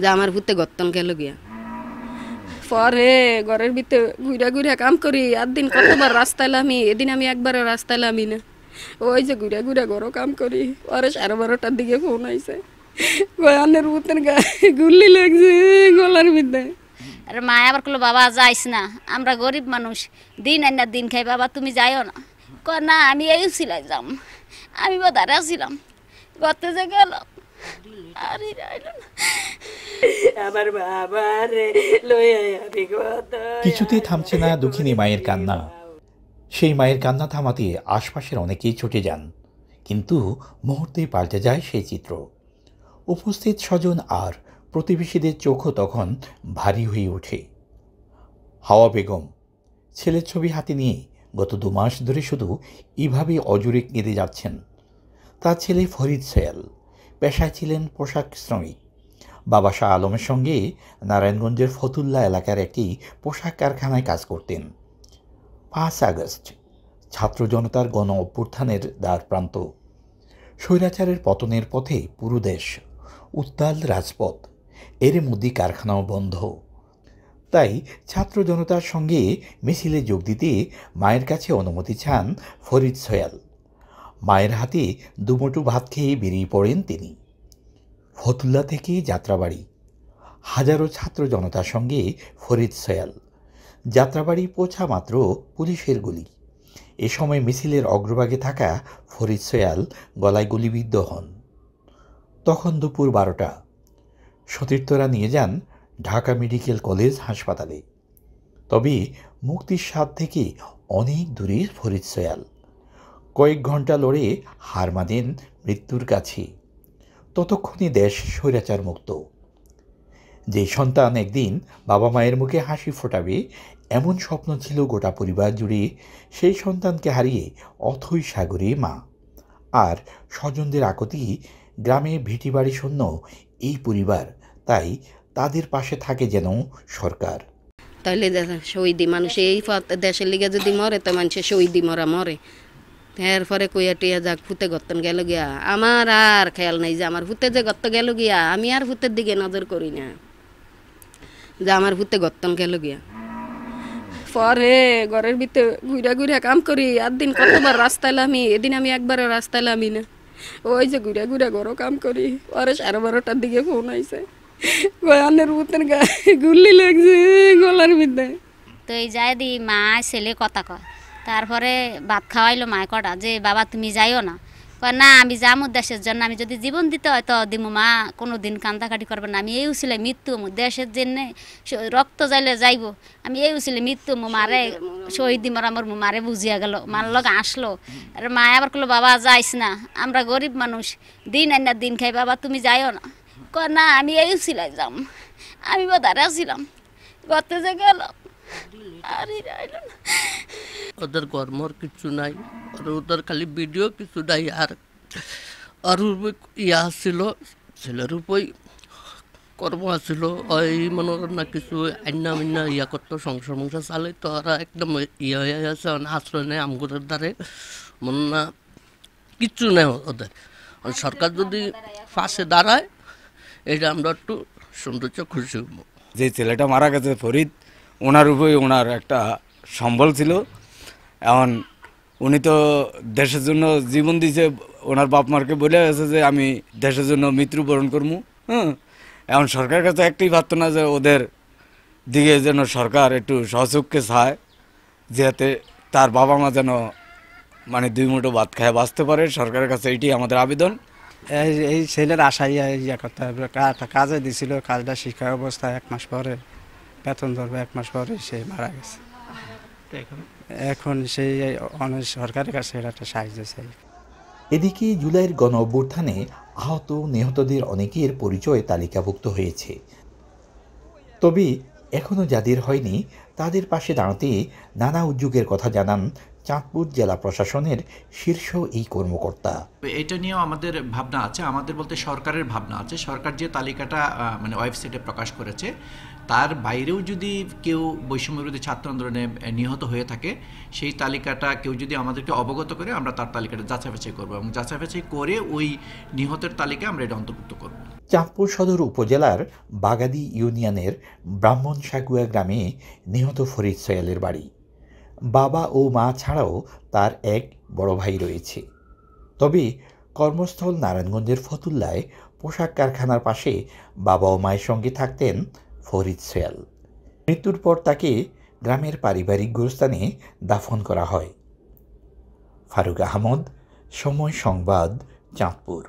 যে আমার ভূতে গত্তন খেলো গিয়া পরে ঘরের ভিতরে ঘুরা ঘুরা কাম করি আর দিন কতবার রাস্তায় লামি এদিন আমি একবারও রাস্তায় লামি না ওই যে ঘুরা ঘুরা ঘরও কাম করি পরে সাড়ে বারোটার দিকে ফোন আইসে গয়ানের ভূতের গুল্লি লাগছে গলার ভিতরে আর মা আবার কলো বাবা যাইস না আমরা গরিব মানুষ দিন আর দিন খাই বাবা তুমি যাইও না ক না আমি এই ছিলাই যাম আমি বোধারে ছিলাম গতে যে গেলাম কিছুতে কিছুতেই থামছে না দুঃখিনী মায়ের কান্না সেই মায়ের কান্না থামাতে আশপাশের অনেকেই ছুটে যান কিন্তু মুহূর্তে পাল্টে যায় সেই চিত্র উপস্থিত স্বজন আর প্রতিবেশীদের চোখও তখন ভারী হয়ে ওঠে হাওয়া বেগম ছেলের ছবি হাতে নিয়ে গত দু মাস ধরে শুধু এভাবে অজুরে কেঁদে যাচ্ছেন তার ছেলে ফরিদ সয়াল পেশায় ছিলেন পোশাক শ্রমিক বাবা শাহ আলমের সঙ্গে নারায়ণগঞ্জের ফতুল্লা এলাকার একটি পোশাক কারখানায় কাজ করতেন পাঁচ আগস্ট ছাত্র জনতার গণ অভ্যুত্থানের দ্বার প্রান্ত স্বৈরাচারের পতনের পথে পুরো দেশ উত্তাল রাজপথ এর মধ্যে কারখানাও বন্ধ তাই ছাত্র জনতার সঙ্গে মিছিলে যোগ দিতে মায়ের কাছে অনুমতি চান ফরিদ সয়াল মায়ের হাতে দুমুটু ভাত খেয়ে বেরিয়ে পড়েন তিনি ফতুল্লা থেকে যাত্রাবাড়ি হাজারো ছাত্র জনতার সঙ্গে ফরিদ সয়াল যাত্রাবাড়ি পৌঁছা মাত্র পুলিশের গুলি এ সময় মিছিলের অগ্রভাগে থাকা ফরিদ সয়াল গলায় গুলিবিদ্ধ হন তখন দুপুর বারোটা সতীর্থরা নিয়ে যান ঢাকা মেডিকেল কলেজ হাসপাতালে তবে মুক্তির স্বাদ থেকে অনেক দূরে ফরিদ সয়াল কয়েক ঘন্টা লড়ে হার মানেন মৃত্যুর কাছে ততক্ষণে দেশ স্বৈরাচার মুক্ত যে সন্তান একদিন বাবা মায়ের মুখে হাসি ফোটাবে এমন স্বপ্ন ছিল গোটা পরিবার জুড়ে সেই সন্তানকে হারিয়ে অথই সাগরে মা আর স্বজনদের আকতি গ্রামে বাড়ি শূন্য এই পরিবার তাই তাদের পাশে থাকে যেন সরকার তাহলে শহীদি মানুষ এই দেশের লিগে যদি মরে তো মানুষের শহীদি মরা মরে এরপরে কইয়া টিয়া যাক ফুতে গত্তন গেল গিয়া আমার আর খেয়াল নাই যে আমার ফুতে যে গত্ত গেল গিয়া আমি আর ফুতের দিকে নজর করি না যে আমার ফুতে গত্তন গেল গিয়া পরে ঘরের ভিতরে ঘুরা ঘুরা কাম করি আর দিন কতবার রাস্তায় লামি এদিন আমি একবারও রাস্তায় লামি না ওই যে ঘুরা ঘুরা ঘরও কাম করি পরে সাড়ে বারোটার দিকে ফোন আইসে গয়ানের গা গুল্লি লাগছে গলার ভিতরে তো এই যায় দি মা ছেলে কথা কয় তারপরে ভাত খাওয়াইলো মায় কটা যে বাবা তুমি যাইও না না আমি যাবো দেশের জন্য আমি যদি জীবন দিতে হয় তো দিমু মা কোনো দিন কান্দাকাটি করবে না আমি এই উচিলে মৃত্যু দেশের জন্য রক্ত যাইলে যাইব আমি এই উচিলে মৃত্যু মারে শহীদ মরা আমার মারে বুঝিয়া গেল মার লগে আসলো আর মায় আবার কলো বাবা যাইস না আমরা গরিব মানুষ দিন আন দিন খাই বাবা তুমি যাইও না ক না আমি এই উচিলায় যাম আমি বোধারে আসিলাম গতে যে গেলাম আর না ওদের কর্মর কিছু নাই আর ওদের খালি ভিডিও কিছু নাই আর আর ইয়া আসিল ছেলের উপর কর্ম আসিল ওই মনে না কিছু আইনা মিন্না ইয়া করতো সংসার মংসার চালে তো ওরা একদম ইয়ে হয়ে আছে মানে আশ্রয় নেয় আমগুলোর দ্বারে মনে না কিচ্ছু নেই ওদের সরকার যদি পাশে দাঁড়ায় এটা আমরা একটু সৌন্দর্য খুশি হব যে ছেলেটা মারা গেছে ফরিদ ওনার উপরে ওনার একটা সম্বল ছিল এখন উনি তো দেশের জন্য জীবন দিছে ওনার বাপ মারকে বলে গেছে যে আমি দেশের জন্য মৃত্যুবরণ করবো হ্যাঁ এখন সরকারের কাছে একটাই প্রার্থনা যে ওদের দিকে যেন সরকার একটু সহযোগকে চায় যাতে তার বাবা মা যেন মানে দুই মুঠো ভাত খায় বাঁচতে পারে সরকারের কাছে এটি আমাদের আবেদন এই ছেলের আশাই ইয়া করতে হবে কাজে দিছিল কাজটা শিক্ষা অবস্থা এক মাস পরে বেতন ধরবে এক মাস পরে সে মারা গেছে এখন এখন সেই অনেক সরকারের কাছে একটা সাহায্য চাই এদিকে জুলাইয়ের গণ অভ্যুত্থানে আহত নিহতদের অনেকের পরিচয় তালিকাভুক্ত হয়েছে তবে এখনও যাদের হয়নি তাদের পাশে দাঁড়াতে নানা উদ্যোগের কথা জানান চাঁদপুর জেলা প্রশাসনের শীর্ষ এই কর্মকর্তা এটা নিয়েও আমাদের ভাবনা আছে আমাদের বলতে সরকারের ভাবনা আছে সরকার যে তালিকাটা মানে ওয়েবসাইটে প্রকাশ করেছে তার বাইরেও যদি কেউ বৈষম্যবিরোধী ছাত্র আন্দোলনে নিহত হয়ে থাকে সেই তালিকাটা কেউ যদি আমাদেরকে অবগত করে আমরা তার তালিকাটা যাচাই বাছাই করবো এবং যাচাই বাছাই করে ওই নিহতের তালিকা আমরা এটা অন্তর্ভুক্ত করবো চাঁদপুর সদর উপজেলার বাগাদি ইউনিয়নের ব্রাহ্মণ সাগুয়া গ্রামে নিহ নিহত ফরিদ সয়ালের বাড়ি বাবা ও মা ছাড়াও তার এক বড় ভাই রয়েছে তবে কর্মস্থল নারায়ণগঞ্জের ফতুল্লায় পোশাক কারখানার পাশে বাবা ও মায়ের সঙ্গে থাকতেন ফরিদ সয়াল মৃত্যুর পর তাকে গ্রামের পারিবারিক গুরুস্থানে দাফন করা হয় ফারুক আহমদ সময় সংবাদ চাঁদপুর